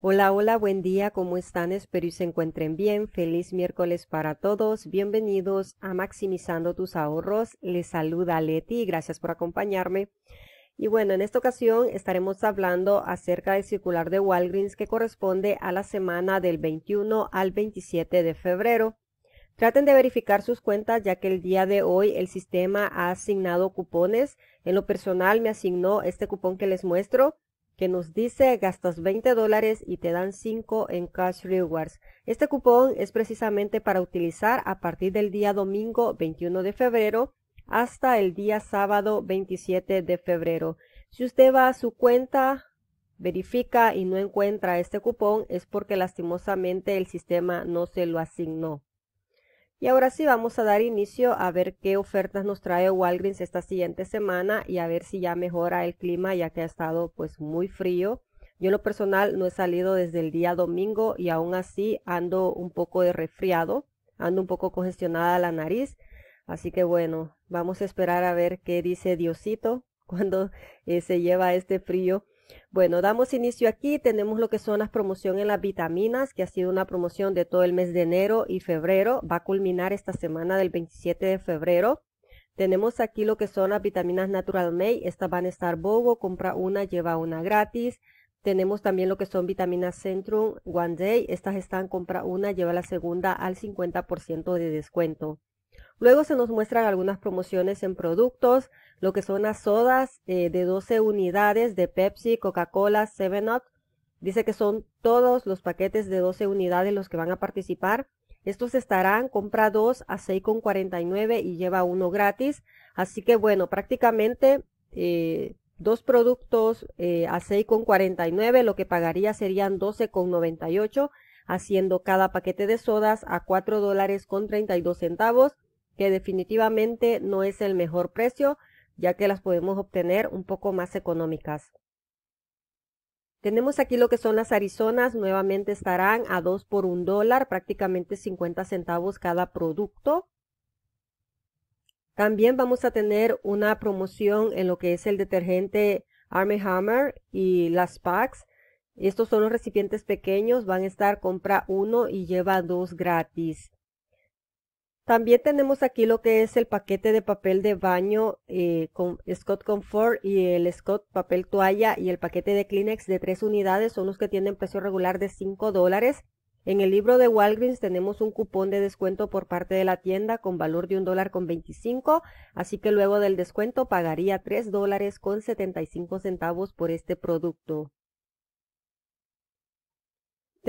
Hola, hola, buen día, ¿cómo están? Espero y se encuentren bien. Feliz miércoles para todos. Bienvenidos a Maximizando tus ahorros. Les saluda Leti, gracias por acompañarme. Y bueno, en esta ocasión estaremos hablando acerca del circular de Walgreens que corresponde a la semana del 21 al 27 de febrero. Traten de verificar sus cuentas ya que el día de hoy el sistema ha asignado cupones. En lo personal me asignó este cupón que les muestro que nos dice gastas 20 dólares y te dan 5 en Cash Rewards. Este cupón es precisamente para utilizar a partir del día domingo 21 de febrero hasta el día sábado 27 de febrero. Si usted va a su cuenta, verifica y no encuentra este cupón es porque lastimosamente el sistema no se lo asignó. Y ahora sí vamos a dar inicio a ver qué ofertas nos trae Walgreens esta siguiente semana y a ver si ya mejora el clima ya que ha estado pues muy frío. Yo en lo personal no he salido desde el día domingo y aún así ando un poco de resfriado, ando un poco congestionada la nariz. Así que bueno, vamos a esperar a ver qué dice Diosito cuando eh, se lleva este frío bueno, damos inicio aquí. Tenemos lo que son las promociones en las vitaminas, que ha sido una promoción de todo el mes de enero y febrero. Va a culminar esta semana del 27 de febrero. Tenemos aquí lo que son las vitaminas Natural May. Estas van a estar bobo, compra una, lleva una gratis. Tenemos también lo que son vitaminas Centrum One Day. Estas están compra una, lleva la segunda al 50% de descuento. Luego se nos muestran algunas promociones en productos, lo que son las sodas eh, de 12 unidades de Pepsi, Coca-Cola, Seven up Dice que son todos los paquetes de 12 unidades los que van a participar. Estos estarán, compra dos a 6,49 y lleva uno gratis. Así que bueno, prácticamente eh, dos productos eh, a 6,49, lo que pagaría serían 12,98, haciendo cada paquete de sodas a 4 dólares con 32 centavos que definitivamente no es el mejor precio, ya que las podemos obtener un poco más económicas. Tenemos aquí lo que son las Arizonas, nuevamente estarán a 2 por 1 dólar, prácticamente 50 centavos cada producto. También vamos a tener una promoción en lo que es el detergente Army Hammer y las packs. Estos son los recipientes pequeños, van a estar compra uno y lleva dos gratis. También tenemos aquí lo que es el paquete de papel de baño eh, con Scott Comfort y el Scott papel toalla y el paquete de Kleenex de tres unidades son los que tienen precio regular de 5 dólares. En el libro de Walgreens tenemos un cupón de descuento por parte de la tienda con valor de un dólar con 25, así que luego del descuento pagaría $3.75 dólares con 75 centavos por este producto.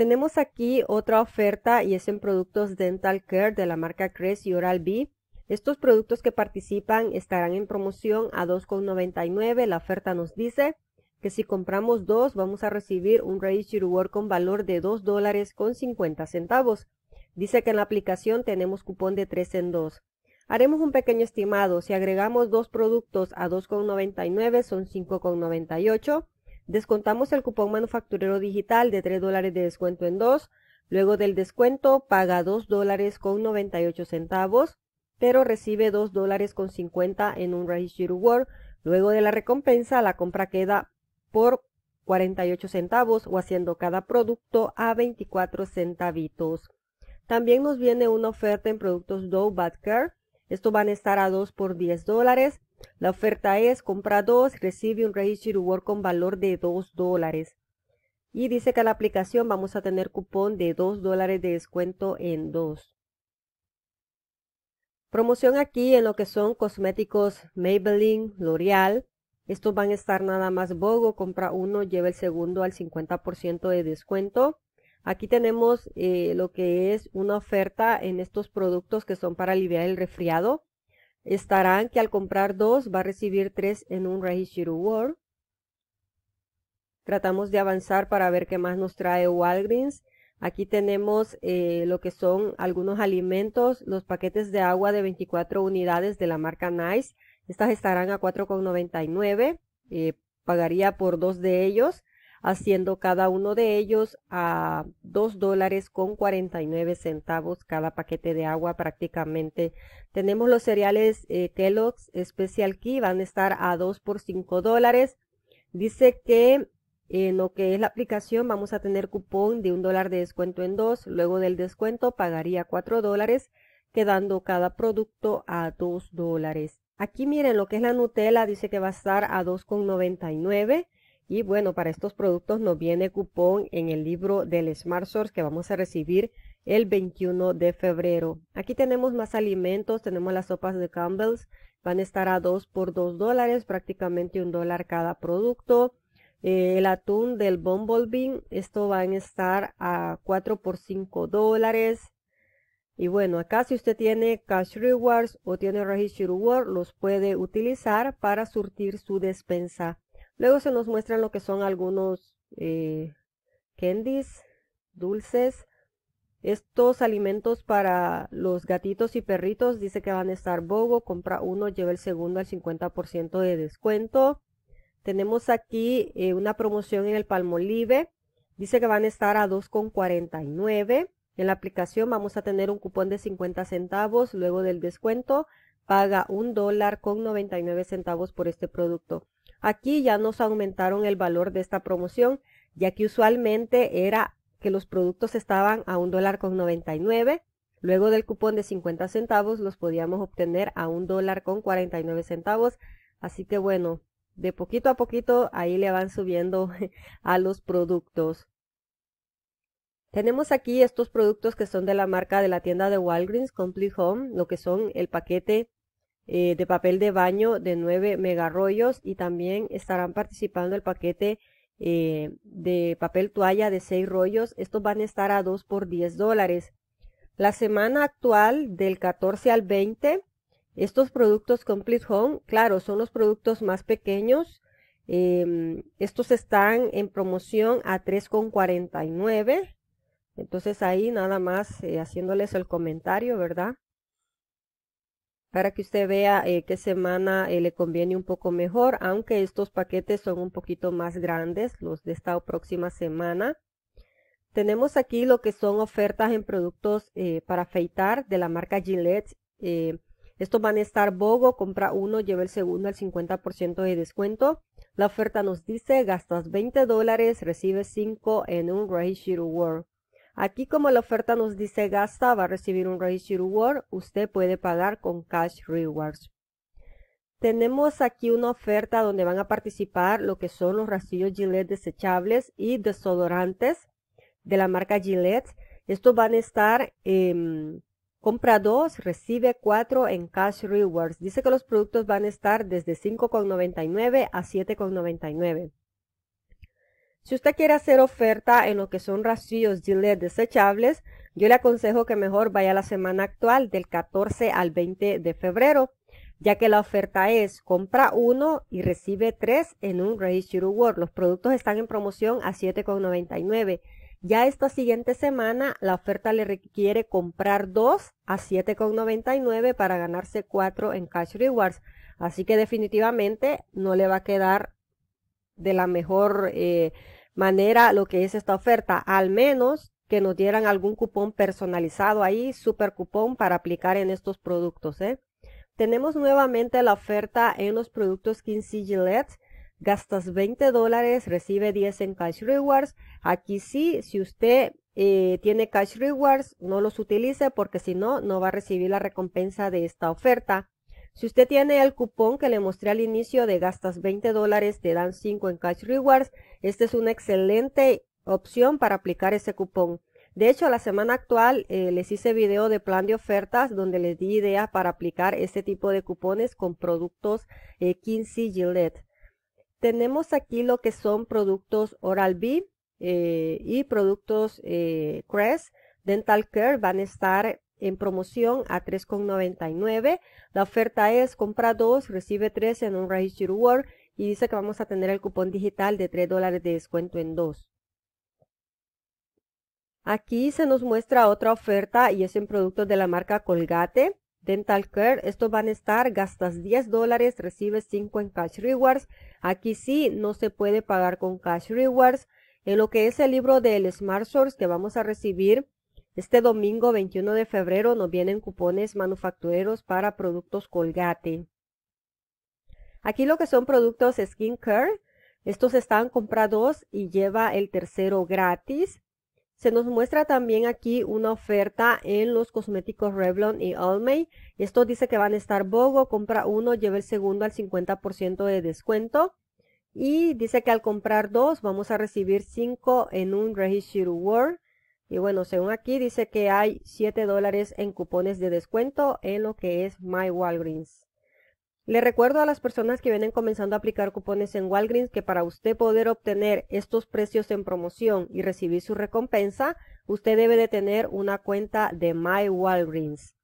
Tenemos aquí otra oferta y es en productos Dental Care de la marca Crest y Oral B. Estos productos que participan estarán en promoción a 2,99. La oferta nos dice que si compramos dos vamos a recibir un Ready Reward con valor de $2.50. dólares con centavos. Dice que en la aplicación tenemos cupón de 3 en 2. Haremos un pequeño estimado. Si agregamos dos productos a 2,99 son 5,98. Descontamos el cupón manufacturero digital de 3 dólares de descuento en 2. Luego del descuento paga 2 dólares con 98 centavos, pero recibe 2 dólares con 50 en un Registro World. Luego de la recompensa, la compra queda por 48 centavos o haciendo cada producto a 24 centavitos. También nos viene una oferta en productos Dough Bad Care. Estos van a estar a 2 por 10 dólares. La oferta es, compra dos, recibe un Register Reward con valor de 2 dólares. Y dice que a la aplicación vamos a tener cupón de 2 dólares de descuento en 2. Promoción aquí en lo que son cosméticos Maybelline, L'Oreal. Estos van a estar nada más Bogo, compra uno, lleva el segundo al 50% de descuento. Aquí tenemos eh, lo que es una oferta en estos productos que son para aliviar el resfriado. Estarán que al comprar dos va a recibir tres en un register World. Tratamos de avanzar para ver qué más nos trae Walgreens. Aquí tenemos eh, lo que son algunos alimentos, los paquetes de agua de 24 unidades de la marca Nice. Estas estarán a 4,99. Eh, pagaría por dos de ellos haciendo cada uno de ellos a 2 dólares con 49 centavos cada paquete de agua prácticamente. Tenemos los cereales eh, Kellogg's Special Key, van a estar a 2 por 5 dólares. Dice que en lo que es la aplicación vamos a tener cupón de un dólar de descuento en dos. Luego del descuento pagaría 4 dólares, quedando cada producto a 2 dólares. Aquí miren lo que es la Nutella, dice que va a estar a 2,99 y bueno, para estos productos nos viene cupón en el libro del Smart Source que vamos a recibir el 21 de febrero. Aquí tenemos más alimentos, tenemos las sopas de Campbell's, van a estar a 2 por 2 dólares, prácticamente un dólar cada producto. Eh, el atún del Bumblebee, esto van a estar a 4 por 5 dólares. Y bueno, acá si usted tiene Cash Rewards o tiene Register Rewards, los puede utilizar para surtir su despensa. Luego se nos muestran lo que son algunos eh, candies, dulces. Estos alimentos para los gatitos y perritos dice que van a estar bogo. Compra uno, lleva el segundo al 50% de descuento. Tenemos aquí eh, una promoción en el Palmolive. Dice que van a estar a 2,49. En la aplicación vamos a tener un cupón de 50 centavos. Luego del descuento paga un dólar con 99 centavos por este producto. Aquí ya nos aumentaron el valor de esta promoción, ya que usualmente era que los productos estaban a un dólar con 99. Luego del cupón de 50 centavos los podíamos obtener a un dólar con 49 centavos. Así que bueno, de poquito a poquito ahí le van subiendo a los productos. Tenemos aquí estos productos que son de la marca de la tienda de Walgreens Complete Home, lo que son el paquete eh, de papel de baño de 9 megarrollos y también estarán participando el paquete eh, de papel toalla de 6 rollos. Estos van a estar a 2 por 10 dólares. La semana actual del 14 al 20, estos productos Complete Home, claro, son los productos más pequeños. Em, estos están en promoción a 3,49. Entonces ahí nada más eh, haciéndoles el comentario, ¿verdad? para que usted vea eh, qué semana eh, le conviene un poco mejor, aunque estos paquetes son un poquito más grandes, los de esta próxima semana. Tenemos aquí lo que son ofertas en productos eh, para afeitar de la marca Gillette. estos van a estar Bogo, compra uno, lleva el segundo al 50% de descuento. La oferta nos dice, gastas 20 dólares, recibes 5 en un Shiro World. Aquí como la oferta nos dice gasta, va a recibir un Raise Reward, usted puede pagar con Cash Rewards. Tenemos aquí una oferta donde van a participar lo que son los rastrillos Gillette desechables y desodorantes de la marca Gillette. Estos van a estar, en compra 2, recibe cuatro en Cash Rewards. Dice que los productos van a estar desde 5,99 a 7,99. Si usted quiere hacer oferta en lo que son rastrillos Gillette desechables, yo le aconsejo que mejor vaya a la semana actual del 14 al 20 de febrero, ya que la oferta es compra uno y recibe tres en un Raise reward. Los productos están en promoción a 7,99. Ya esta siguiente semana la oferta le requiere comprar dos a 7,99 para ganarse cuatro en Cash Rewards. Así que definitivamente no le va a quedar de la mejor... Eh, manera lo que es esta oferta, al menos que nos dieran algún cupón personalizado ahí, super cupón para aplicar en estos productos. ¿eh? Tenemos nuevamente la oferta en los productos Kinsey Gillette. Gastas 20 dólares, recibe 10 en Cash Rewards. Aquí sí, si usted eh, tiene Cash Rewards, no los utilice porque si no, no va a recibir la recompensa de esta oferta. Si usted tiene el cupón que le mostré al inicio de gastas 20 dólares, te dan 5 en Cash Rewards. Esta es una excelente opción para aplicar ese cupón. De hecho, la semana actual eh, les hice video de plan de ofertas donde les di ideas para aplicar este tipo de cupones con productos eh, Kinsey Gillette. Tenemos aquí lo que son productos Oral-B eh, y productos eh, Crest. Dental Care van a estar en promoción a 3,99. La oferta es compra 2, recibe 3 en un register word y dice que vamos a tener el cupón digital de 3 dólares de descuento en 2. Aquí se nos muestra otra oferta y es en productos de la marca Colgate. Dental Care, estos van a estar, gastas 10 dólares, recibes 5 en Cash Rewards. Aquí sí, no se puede pagar con Cash Rewards. En lo que es el libro del Smart Source que vamos a recibir, este domingo 21 de febrero nos vienen cupones manufactureros para productos Colgate. Aquí lo que son productos skincare, estos están comprados y lleva el tercero gratis. Se nos muestra también aquí una oferta en los cosméticos Revlon y Almay. Esto dice que van a estar BOGO, compra uno, lleva el segundo al 50% de descuento. Y dice que al comprar dos vamos a recibir cinco en un Register World y bueno, según aquí dice que hay 7 dólares en cupones de descuento en lo que es My Walgreens. Le recuerdo a las personas que vienen comenzando a aplicar cupones en Walgreens que para usted poder obtener estos precios en promoción y recibir su recompensa, usted debe de tener una cuenta de My Walgreens.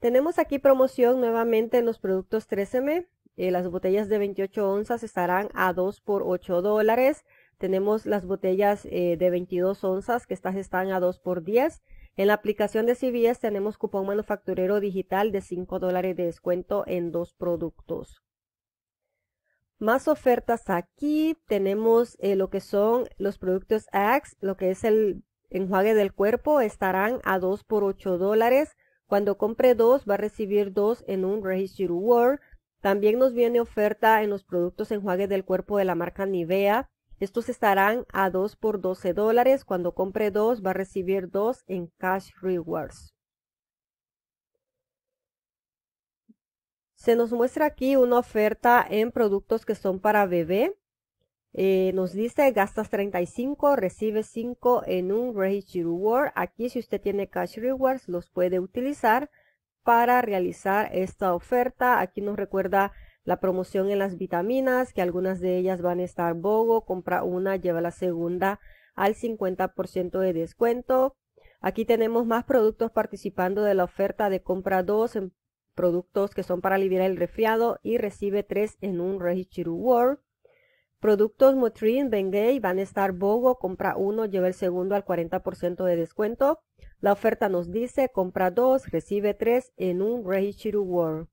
Tenemos aquí promoción nuevamente en los productos 13M. Eh, las botellas de 28 onzas estarán a 2 por 8 dólares. Tenemos las botellas eh, de 22 onzas, que estas están a 2 por 10. En la aplicación de CVS tenemos cupón manufacturero digital de 5 dólares de descuento en dos productos. Más ofertas aquí. Tenemos eh, lo que son los productos Axe, lo que es el enjuague del cuerpo, estarán a 2 por 8 dólares. Cuando compre dos, va a recibir dos en un registro World. También nos viene oferta en los productos enjuague del cuerpo de la marca Nivea. Estos estarán a 2 por 12 dólares. Cuando compre 2 va a recibir 2 en cash rewards. Se nos muestra aquí una oferta en productos que son para bebé. Eh, nos dice gastas 35, recibe 5 en un Rage Reward. Aquí si usted tiene Cash Rewards los puede utilizar para realizar esta oferta. Aquí nos recuerda la promoción en las vitaminas, que algunas de ellas van a estar bogo, compra una, lleva la segunda al 50% de descuento. Aquí tenemos más productos participando de la oferta de compra 2 en productos que son para aliviar el resfriado y recibe tres en un Regichiru World. Productos Motrin, Bengay, van a estar Bogo, compra uno, lleva el segundo al 40% de descuento. La oferta nos dice compra 2, recibe 3 en un Regichiru World.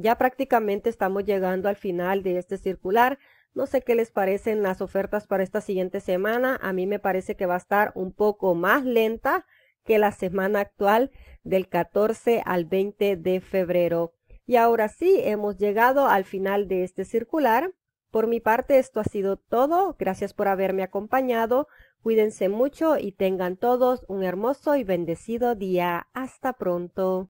Ya prácticamente estamos llegando al final de este circular. No sé qué les parecen las ofertas para esta siguiente semana. A mí me parece que va a estar un poco más lenta que la semana actual del 14 al 20 de febrero. Y ahora sí, hemos llegado al final de este circular. Por mi parte, esto ha sido todo. Gracias por haberme acompañado. Cuídense mucho y tengan todos un hermoso y bendecido día. Hasta pronto.